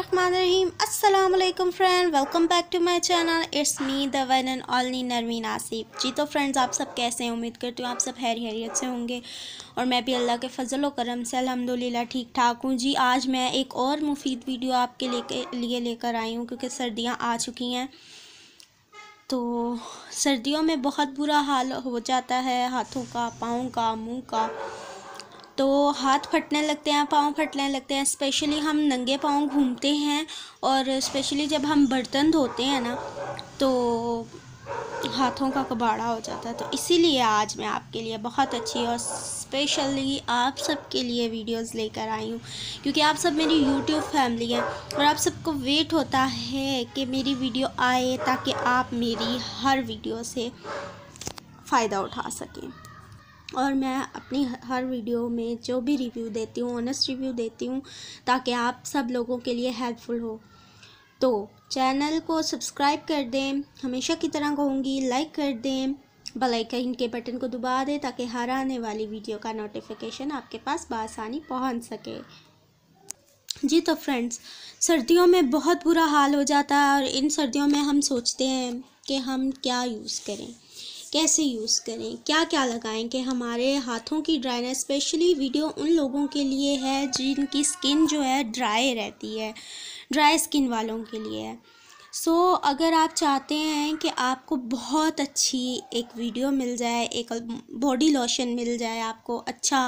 रहीम अस्सलाम friend welcome back to my channel it's me the one and ऑलनी नरवीन आसिफ जी तो फ्रेंड्स आप सब कैसे हैं उम्मीद करती हूँ आप सब हैरी हैरियत से होंगे और मैं भी अल्लाह के फजल व करम से अल्हम्दुलिल्लाह ठीक ठाक हूँ जी आज मैं एक और मुफीद वीडियो आपके लेके लिए लेकर आई हूँ क्योंकि सर्दियाँ आ चुकी हैं तो सर्दियों में बहुत बुरा हाल हो जाता है हाथों का पाँव का मुँह का तो हाथ फटने लगते हैं पाँव फटने लगते हैं स्पेशली हम नंगे पाँव घूमते हैं और स्पेशली जब हम बर्तन धोते हैं ना तो हाथों का कबाड़ा हो जाता है तो इसीलिए आज मैं आपके लिए बहुत अच्छी और स्पेशली आप सबके लिए वीडियोस लेकर आई हूँ क्योंकि आप सब मेरी यूट्यूब फैमिली हैं और आप सबको वेट होता है कि मेरी वीडियो आए ताकि आप मेरी हर वीडियो से फ़ायदा उठा सकें और मैं अपनी हर वीडियो में जो भी रिव्यू देती हूँ ऑनेस्ट रिव्यू देती हूँ ताकि आप सब लोगों के लिए हेल्पफुल हो तो चैनल को सब्सक्राइब कर दें हमेशा की तरह कहूँगी लाइक कर दें बलाइकन के बटन को दबा दें ताकि हर आने वाली वीडियो का नोटिफिकेशन आपके पास बसानी पहुँच सके जी तो फ्रेंड्स सर्दियों में बहुत बुरा हाल हो जाता है और इन सर्दियों में हम सोचते हैं कि हम क्या यूज़ करें कैसे यूज़ करें क्या क्या लगाएं कि हमारे हाथों की ड्राइनेस स्पेशली वीडियो उन लोगों के लिए है जिनकी स्किन जो है ड्राई रहती है ड्राई स्किन वालों के लिए है सो so, अगर आप चाहते हैं कि आपको बहुत अच्छी एक वीडियो मिल जाए एक बॉडी लोशन मिल जाए आपको अच्छा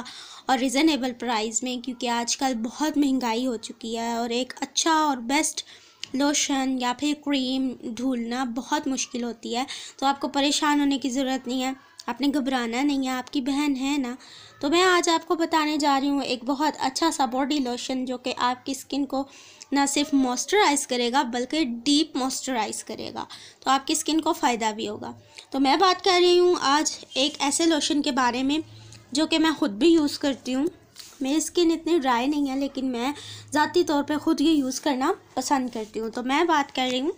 और रिज़नेबल प्राइस में क्योंकि आजकल बहुत महंगाई हो चुकी है और एक अच्छा और बेस्ट लोशन या फिर क्रीम ढूलना बहुत मुश्किल होती है तो आपको परेशान होने की ज़रूरत नहीं है आपने घबराना नहीं है आपकी बहन है ना तो मैं आज आपको बताने जा रही हूँ एक बहुत अच्छा सा बॉडी लोशन जो कि आपकी स्किन को ना सिर्फ मॉइस्चराइज़ करेगा बल्कि डीप मॉइस्चराइज़ करेगा तो आपकी स्किन को फ़ायदा भी होगा तो मैं बात कर रही हूँ आज एक ऐसे लोशन के बारे में जो कि मैं ख़ुद भी यूज़ करती हूँ मेरी स्किन इतनी ड्राई नहीं है लेकिन मैं ज़ाती तौर पे ख़ुद ये यूज़ करना पसंद करती हूँ तो मैं बात कर रही हूँ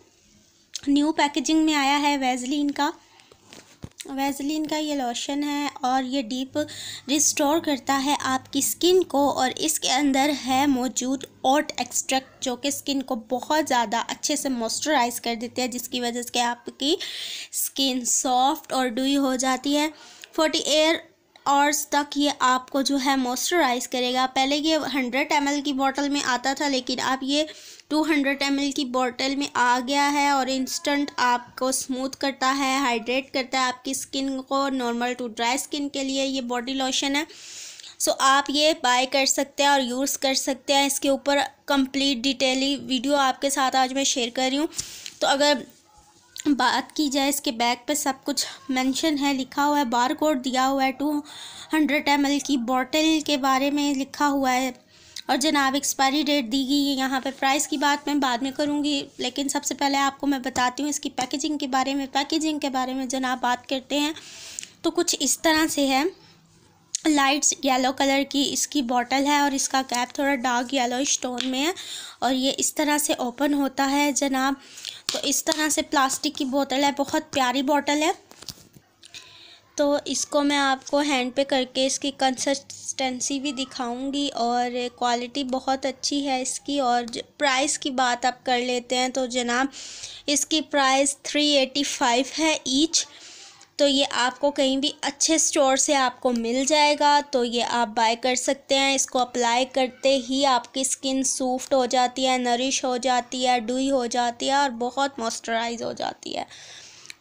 न्यू पैकेजिंग में आया है वेजलिन का वेजलिन का ये लोशन है और ये डीप रिस्टोर करता है आपकी स्किन को और इसके अंदर है मौजूद ओट एक्सट्रैक्ट जो कि स्किन को बहुत ज़्यादा अच्छे से मॉइस्चराइज कर देते हैं जिसकी वजह से आपकी स्किन सॉफ्ट और डुई हो जाती है फोर्टी एयर आवर्स तक ये आपको जो है मॉइस्चराइज़ करेगा पहले ये हंड्रेड एम की बॉटल में आता था लेकिन अब ये टू हंड्रेड एम की बॉटल में आ गया है और इंस्टेंट आपको स्मूथ करता है हाइड्रेट करता है आपकी स्किन को नॉर्मल टू ड्राई स्किन के लिए ये बॉडी लोशन है सो so, आप ये बाय कर सकते हैं और यूज़ कर सकते हैं इसके ऊपर कंप्लीट डिटेली वीडियो आपके साथ आज मैं शेयर कर रही हूँ तो अगर बात की जाए इसके बैक पे सब कुछ मेंशन है लिखा हुआ है बार कोड दिया हुआ है टू हंड्रेड एम की बॉटल के बारे में लिखा हुआ है और जनाब एक्सपायरी डेट दी गई है यहाँ पे प्राइस की बात मैं बाद में करूँगी लेकिन सबसे पहले आपको मैं बताती हूँ इसकी पैकेजिंग के बारे में पैकेजिंग के बारे में जनाब बात करते हैं तो कुछ इस तरह से है लाइट्स येलो कलर की इसकी बॉटल है और इसका कैप थोड़ा डार्क येलो स्टोन में है और ये इस तरह से ओपन होता है जनाब तो इस तरह से प्लास्टिक की बोतल है बहुत प्यारी बोतल है तो इसको मैं आपको हैंड पे करके इसकी कंसिस्टेंसी भी दिखाऊंगी और क्वालिटी बहुत अच्छी है इसकी और प्राइस की बात आप कर लेते हैं तो जनाब इसकी प्राइस थ्री एटी फाइव है ईच तो ये आपको कहीं भी अच्छे स्टोर से आपको मिल जाएगा तो ये आप बाय कर सकते हैं इसको अप्लाई करते ही आपकी स्किन सॉफ्ट हो जाती है नरिश हो जाती है डुई हो जाती है और बहुत मॉइस्चराइज हो जाती है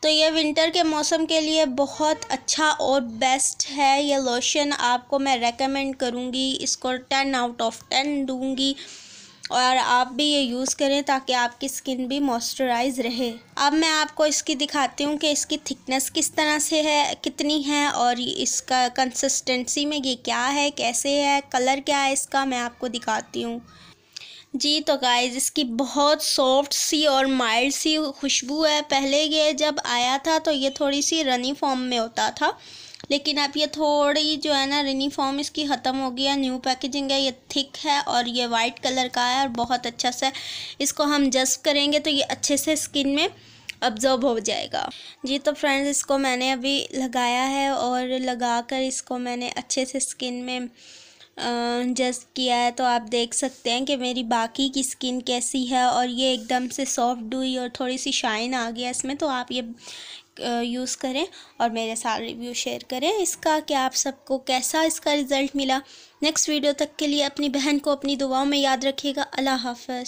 तो ये विंटर के मौसम के लिए बहुत अच्छा और बेस्ट है ये लोशन आपको मैं रेकमेंड करूँगी इसको टेन आउट ऑफ टेन दूँगी और आप भी ये यूज़ करें ताकि आपकी स्किन भी मॉइस्चराइज रहे अब मैं आपको इसकी दिखाती हूँ कि इसकी थिकनेस किस तरह से है कितनी है और इसका कंसिस्टेंसी में ये क्या है कैसे है कलर क्या है इसका मैं आपको दिखाती हूँ जी तो गाइज़ इसकी बहुत सॉफ्ट सी और माइल्ड सी खुशबू है पहले ये जब आया था तो ये थोड़ी सी रनी फॉर्म में होता था लेकिन आप ये थोड़ी जो है ना यूनिफॉर्म इसकी ख़त्म हो गया न्यू पैकेजिंग है ये थिक है और ये वाइट कलर का है और बहुत अच्छा सा इसको हम जस्ट करेंगे तो ये अच्छे से स्किन में अब्जॉर्ब हो जाएगा जी तो फ्रेंड्स इसको मैंने अभी लगाया है और लगा कर इसको मैंने अच्छे से स्किन में जस्ट किया है तो आप देख सकते हैं कि मेरी बाकी की स्किन कैसी है और ये एकदम से सॉफ्ट हुई और थोड़ी सी शाइन आ गया इसमें तो आप ये यूज़ करें और मेरे साथ रिव्यू शेयर करें इसका कि आप सबको कैसा इसका रिज़ल्ट मिला नेक्स्ट वीडियो तक के लिए अपनी बहन को अपनी दुआओं में याद रखिएगा अल्लाह हाफ़